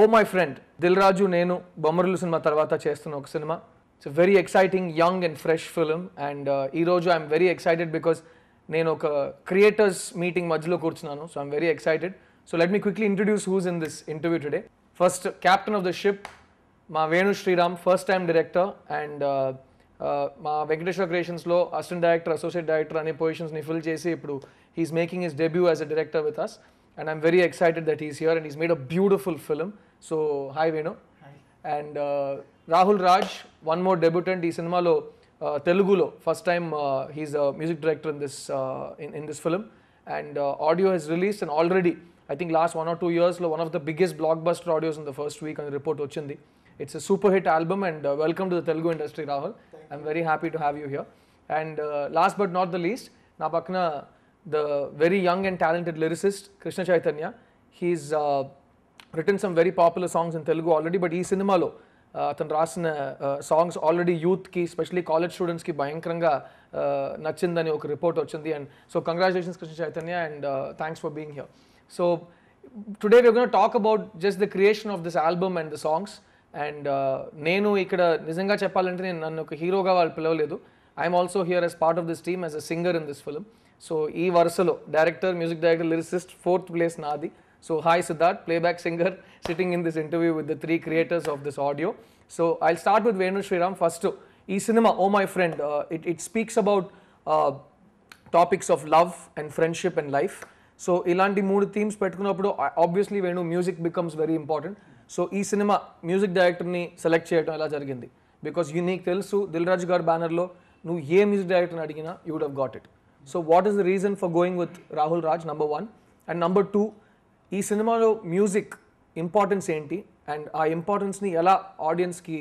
Oh my friend Dil Raju నేను Bommarillu cinema తర్వాత చేస్తున్న ఒక cinema it's very exciting young and fresh film and ఈరోజు ఐఎమ్ వెరీ ఎక్సైటెడ్ బికాస్ నేను ఒక క్రియేటర్స్ మీటింగ్ మధ్యలో కూర్చున్నాను so I'm very excited so let me quickly introduce who's in this interview today first captain of the ship మా Venu Sriram first time director and మా వెంకటేశ్వర క్రియేషన్స్లో assistant director associate director అనే పొజిషన్స్ని fill చేసి ఇప్పుడు he's making his debut as a director with us and I'm very excited that is here and is made a beautiful film so hi Venu and Rahul Raj one more debutant ఈ సినిమాలో uh, తెలుగులో first time a music director in this in in this film and audio has release and already I think last one or two ఇయర్స్లో one of the biggest blockbuster audios in the first week అని report వచ్చింది it's a super hit album and welcome to the Telugu industry Rahul I'm very happy to have you here and last but not the least నా పక్కన the very young and talented lyricist Krishna Chaitanya he's return some very popular songs in Telugu already but ఈ సినిమాలో అతను రాసిన songs already యూత్కి specially college స్టూడెంట్స్కి భయంకరంగా నచ్చిందని ఒక రిపోర్ట్ వచ్చింది and so congratulations Krishna Chaitanya and thanks for being here so today we gonna talk about just the creation of this album and the songs and నేను ఇక్కడ నిజంగా చెప్పాలంటే నేను నన్ను ఒక హీరోగా వాళ్ళు పిలవలేదు I'm also here as part of this team as a singer in this film so ఈ వరుసలో director music director lyricist fourth place నాది so hi Siddharth playback singer sitting in this interview with the three creators of this audio so I start with Venu Sriram first ఈ cinema oh my friend it it speaks about topics of love and friendship and life so ఇలాంటి మూడు themes పెట్టుకున్నప్పుడు obviously Venu music becomes very important so ఈ cinema music డైరెక్టర్ని select చేయడం ఎలా జరిగింది because you నీకు తెలుసు దిల్రాజు గారి బ్యానర్లో నువ్వు ఏ మ్యూజిక్ డైరెక్టర్ని అడిగినా you would have got it so what is the reason for going with Rahul Raj number one and number two ఈ సినిమాలో మ్యూజిక్ ఇంపార్టెన్స్ ఏంటి అండ్ ఆ ఇంపార్టెన్స్ని ఎలా ఆడియన్స్కి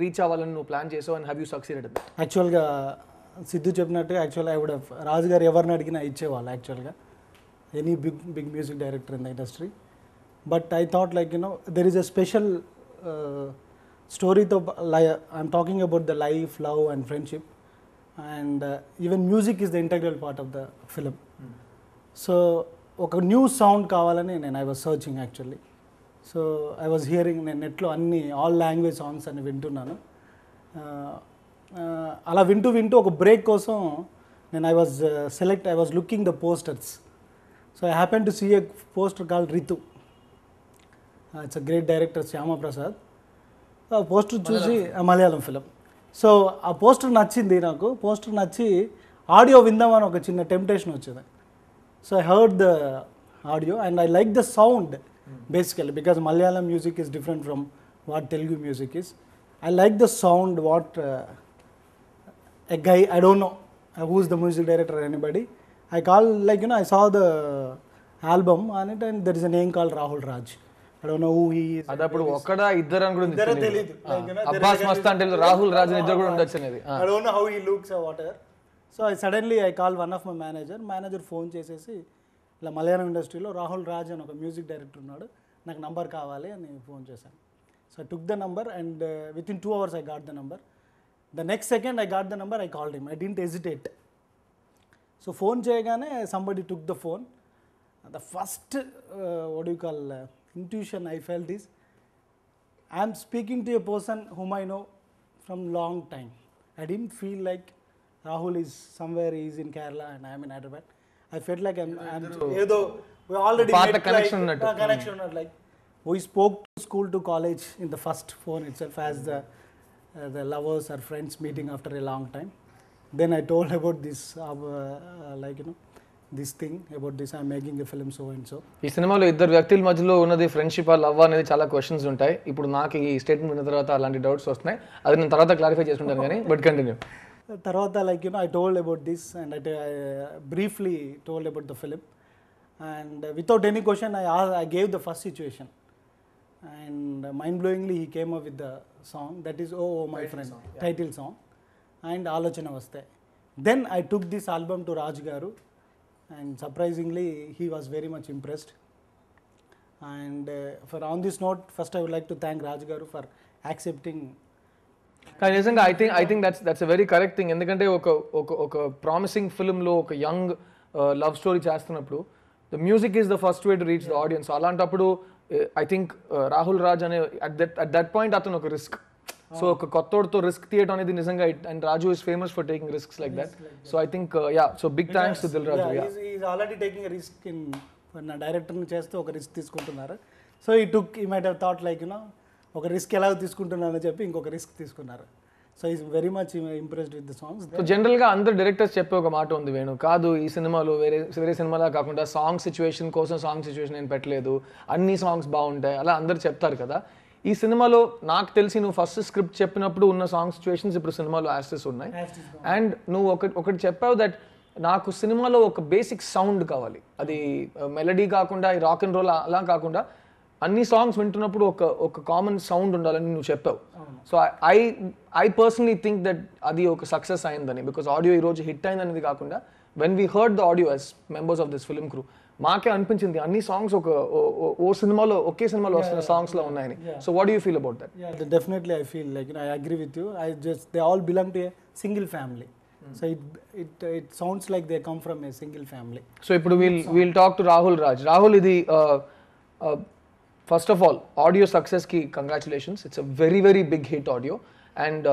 రీచ్ అవ్వాలని నువ్వు ప్లాన్ చేసావు అండ్ హ్యావ్ యూ సక్సీడెడ్ యాక్చువల్గా సిద్ధు చెప్పినట్టు యాక్చువల్ ఐ వుడ్ రాజు గారు ఎవరిని అడిగినా ఇచ్చేవాళ్ళు యాక్చువల్గా any big big music director in the industry but I thought like you know there is a special స్టోరీతో like I'm talking about the life love and friendship and even music is the integral part of the film so ఒక new sound కావాలని నేను I was searching actually so I was hearing నేను నెట్లో అన్ని all language songs అన్ని వింటున్నాను అలా వింటూ వింటూ ఒక బ్రేక్ కోసం నేను I was select I was looking the posters so I happen to see a poster call Ritu it's a great director Shyamaprasad ఆ పోస్టర్ చూసి మలయాళం ఫిలం సో ఆ పోస్టర్ నచ్చింది నాకు పోస్టర్ నచ్చి ఆడియో విందామని ఒక చిన్న టెంప్టేషన్ వచ్చింది so I heard the audio and I like the sound basically because Malayalam music is different from what Telugu music is I like the sound what a guy I don't know I who's the music director anybody I call like know I saw the album అని and there is a name call Rahul Raj Rahul Raj కూడా ఉండొచ్చు అనేది I don't know how he looks what ever so I suddenly I call one of my manager manager phone చేసేసి ఇలా మలయాళం ఇండస్ట్రీలో రాహుల్ రాజ్ అని ఒక music director ఉన్నాడు నాకు నంబర్ కావాలి అని ఫోన్ చేశాను so I took the number and with in two hours I got the number the next second I got the number I call him I didn't hesitate so phone చేయగానే somebody took the phone the first word you call intuition I fell this I'm speaking to a person whom I know from long time I didn't feel like Rahul is somewhere is in Kerala and I'm in Hyderabad I felt like ఏదో already connection we spoke to school to college in the first phone itself as the the lovers or friends meeting after a long time then I told about this like you know this thing about this I making a film so and so ఈ సినిమాలో ఇద్దరు వ్యక్తుల మధ్యలో ఉన్నది friendship love అనేది చాలా questions ఉంటాయి ఇప్పుడు నాకు ఈ స్టేట్మెంట్ ఉన్న తర్వాత అలాంటి డౌట్స్ వస్తున్నాయి అది నేను తర్వాత క్లారిఫై చేసుకుంటాను కానీ బట్ కంటిన్యూ తర్వాత like you know I told about this and I briefly told about the film and without any question I I gave the first situation and mind blowingly he came up with the song that is oh oh my friend title song and ఆలోచన వస్తాయి then I took this album to Raj garu and surprisingly he was very much impressed and for on this note first I would like to thank Raj garu for accepting కానీ నిజంగా I think I think that's that's very correct thing ఎందుకంటే ఒక ఒక ఒక promising ఫిల్మ్లో ఒక young love story చేస్తున్నప్పుడు the music is the first way to reach the audience అలాంటప్పుడు ఐ థింక్ రాహుల్ రాజ్ అనే at that at that point అతను ఒక రిస్క్ సో ఒక కొత్తోడితో రిస్క్ తీయడం అనేది నిజంగా and Raju is famous for taking risks like that so I think yeah so big thanks to Dil Raju already taking risk in director చేస్తూ ఒక risk తీసుకుంటున్నారు so he took he might have thought like you know ఒక risk ఎలా తీసుకుంటున్నానని చెప్పి ఇంకొక risk తీసుకున్నారు so he's very much impressed with the songs so జనరల్గా అందరు డైరెక్టర్స్ చెప్పే ఒక మాట ఉంది వేణు కాదు ఈ సినిమాలో వేరే వేరే సినిమాలో కాకుండా సాంగ్ సిచ్యువేషన్ కోసం సాంగ్ సిచ్యువేషన్ నేను పెట్టలేదు అన్ని సాంగ్స్ బాగుంటాయి అలా అందరు చెప్తారు కదా ఈ సినిమాలో నాకు తెలిసి నువ్వు ఫస్ట్ స్క్రిప్ట్ చెప్పినప్పుడు ఉన్న సాంగ్ సిచ్యువేషన్స్ ఇప్పుడు సినిమాలో యాస్టెస్ ఉన్నాయి అండ్ నువ్వు ఒకటి ఒకటి చెప్పావు దట్ నాకు సినిమాలో ఒక బేసిక్ సౌండ్ కావాలి అది మెలడీ uh, కాకుండా ఈ రాక్ అండ్ రోల్ అలా కాకుండా అన్ని సాంగ్స్ వింటున్నప్పుడు ఒక ఒక కామన్ సౌండ్ ఉండాలని నువ్వు చెప్పావు so I I personally think that అది ఒక సక్సెస్ అయిందని బికాస్ ఆడియో ఈ రోజు హిట్ అయిందనేది కాకుండా when we heard the audio as members of this film crew మాకే అనిపించింది అన్ని సాంగ్స్ ఒక ఓ సినిమాలో ఒకే సినిమాలో వస్తున్న సాంగ్స్ లో ఉన్నాయని so what you feel about that definitely I feel like I agree with you I just they all belong to single family so it it it sounds like they come from a single family so ఇప్పుడు we'll we'll talk to Rahul Raj Rahul ఇది uh, uh, first of all audio సక్సెస్కి congratulations it's a very very big hit audio and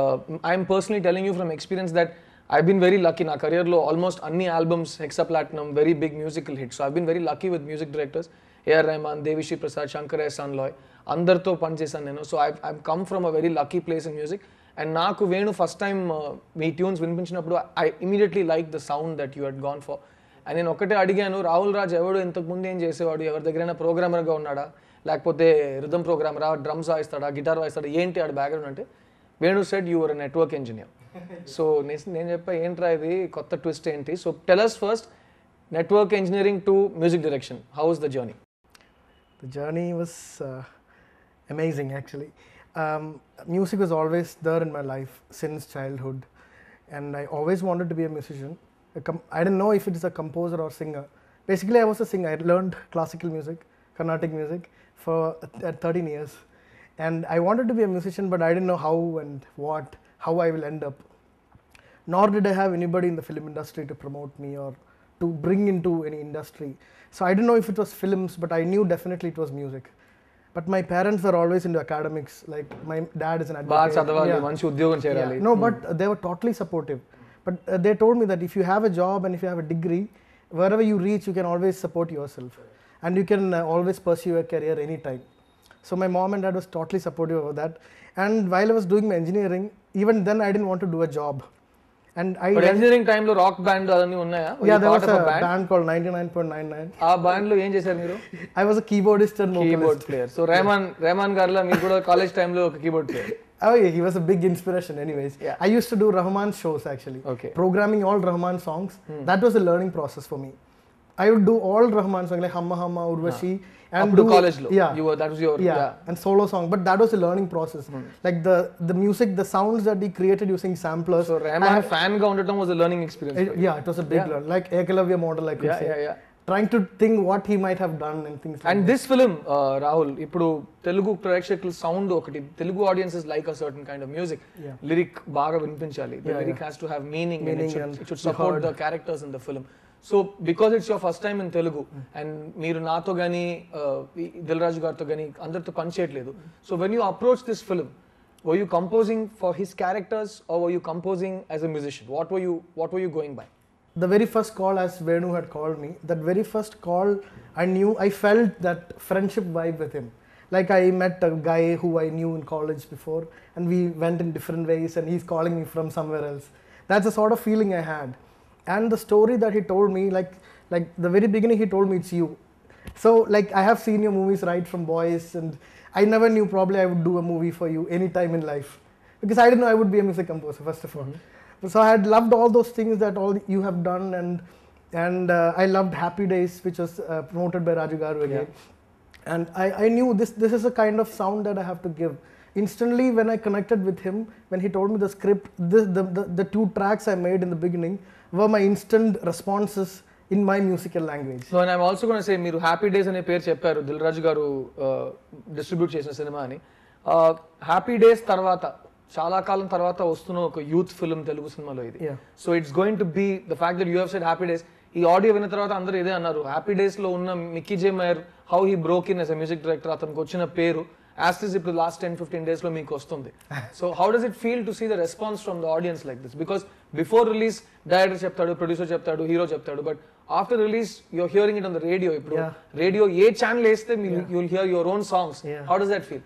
I'm personally telling you from experience that I been very lucky నా కెరియర్లో almost అన్ని albums hexa platinum very big musical hit so I been very lucky with music directors AR Rahman Devi Sri Prasad Shankar ఎహసాన్ లాయ్ అందరితో పనిచేశాను నేను so I I'm come from a very lucky place in music and నాకు Venu first time me tunes వినిపించినప్పుడు I immediately like the sound that you head gone for and నేను ఒకటే అడిగాను రాహుల్ రాజ్ ఎవడు ఇంతకుముందు ఏం చేసేవాడు ఎవరి దగ్గరైనా ప్రోగ్రామర్గా ఉన్నాడా లేకపోతే రిథమ్ ప్రోగ్రామ్ రా డ్రమ్స్ వాయిస్తాడా గిటార్ వాయిస్తాడా ఏంటి ఆడ బ్యాక్గ్రౌండ్ అంటే Venu said your network engineer so నేను చెప్పా ఏంట్రా ఇది కొత్త ట్విస్ట్ ఏంటి so tell us first network engineering to music direction how is the journey the journey was amazing actually music was always there in my life since childhood and I always wanted to be a musician I don't know if it is a composer are singer basically I was a singer I learn classical music Carnatic music for 13 years and I wanted to be a musician but I didn't know how and what how I will end up nor did I have anybody in the film industry to promote me or to bring into any industry so I didn't know if it was films but I knew definitely it was music but my parents were always into academics like my dad is an advocate yeah. Yeah. no hmm. but they were totally supportive but uh, they told me that if you have a job and if you have a degree wherever you reach you can always support yourself and you can always pursue a career any time So my mom and dad was totally supportive of that. And while I was doing my engineering, even then I didn't want to do a job. And I engineering టైంలో rock band అవన్నీ ఉన్నాయా yeah there was a band call 99.99 ఆ band లో ఏం చేశారు మీరు I was a keyboardist and keyboard player so Rahman Rahman గారిలా మీరు కూడా కాలేజ్ టైంలో ఒక keyboard player Oh, yeah, he was a big inspiration, anyways. Yeah. I used to do Rahman shows actually. Okay. Programming all Rahman songs. Hmm. That was a learning process for me. I would do all Rahman songs like Hamma Hamma, Urvashi. Ah. And do, college, yeah, that was your solo song, but that was a learning process. Hmm. Like the the music, the sounds that he created using samplers. So Rahman I, fan countertown was a learning experience. Yeah, it was a big yeah. learn. Like Ekalavya model, like yeah, say. yeah, yeah. Trying to think what he might have done and things. like And this, this film, uh, Rahul, ipudu Telugu production sound okati. Telugu audiences like a certain kind of music. Yeah. Lyric baga vinpinchali. The lyric has to have meaning, meaning it should support the characters in the film. So because it's your first time in Telugu and మీరు నాతో కానీ దిల్రాజు గారితో కానీ అందరితో పని చేయట్లేదు so when you approach this film were you composing for his characters or were you composing as a musician what were you what were you going the very first call as Venu had called me, that very first call I knew, I felt that friendship vibe with him. Like I met a guy who I knew in college before and we went in different ways and he's calling me from somewhere else. That's the sort of feeling I had and the story that he told me like like the very beginning he told me it's you so like i have seen your movies right from boys and i never knew probably i would do a movie for you anytime in life because i didn't know i would be a music composer first of all mm-hmm. so i had loved all those things that all you have done and and uh, i loved happy days which was uh, promoted by raju garu again yeah. and I, I knew this this is a kind of sound that i have to give instantly when i connected with him when he told me the script the, the, the, the two tracks i made in the beginning were my instant responses in my musical language so I'm also కూడా say మీరు happy days అనే పేరు చెప్పారు దిల్ రాజు గారు distribute చేసిన cinema అని happy days తర్వాత చాలా కాలం తర్వాత వస్తున్న ఒక యూత్ ఫిల్మ్ తెలుగు సినిమాలో ఇది so it's going to be the fact that you have said happy days ఈ ఆడియో విన్న తర్వాత అందరూ ఇదే అన్నారు హ్యాపీ డేస్ లో ఉన్న Mickey J Meyer how he broke in as a music director అతనికి వచ్చిన పేరు యాస్టిస్ ఇప్పుడు లాస్ట్ టెన్ ఫిఫ్టీన్ డేస్ లో మీకు వస్తుంది so how does it feel to see the response from the audience like this because before release director చెప్తాడు ప్రొడ్యూసర్ చెప్తాడు hero చెప్తాడు but after release you're hearing it on the radio ఇప్పుడు radio ఏ channel వేస్తే you hear your own songs how does that feel